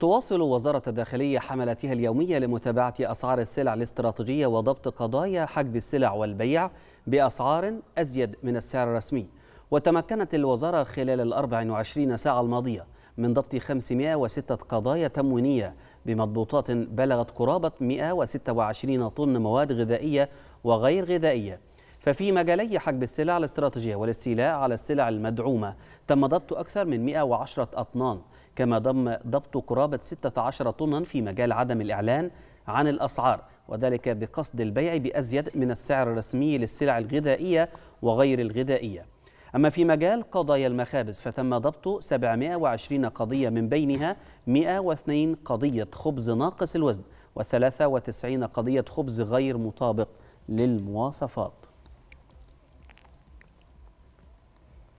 تواصل وزارة الداخلية حملاتها اليومية لمتابعة أسعار السلع الاستراتيجية وضبط قضايا حجب السلع والبيع بأسعار أزيد من السعر الرسمي وتمكنت الوزارة خلال ال 24 ساعة الماضية من ضبط 506 قضايا تموينية بمضبوطات بلغت قرابة 126 طن مواد غذائية وغير غذائية ففي مجالي حجب السلع الاستراتيجية والاستيلاء على السلع المدعومة تم ضبط أكثر من 110 أطنان كما ضم ضبط قرابة 16 طنا في مجال عدم الإعلان عن الأسعار وذلك بقصد البيع بأزيد من السعر الرسمي للسلع الغذائية وغير الغذائية أما في مجال قضايا المخابز فتم ضبط 720 قضية من بينها 102 قضية خبز ناقص الوزن و93 قضية خبز غير مطابق للمواصفات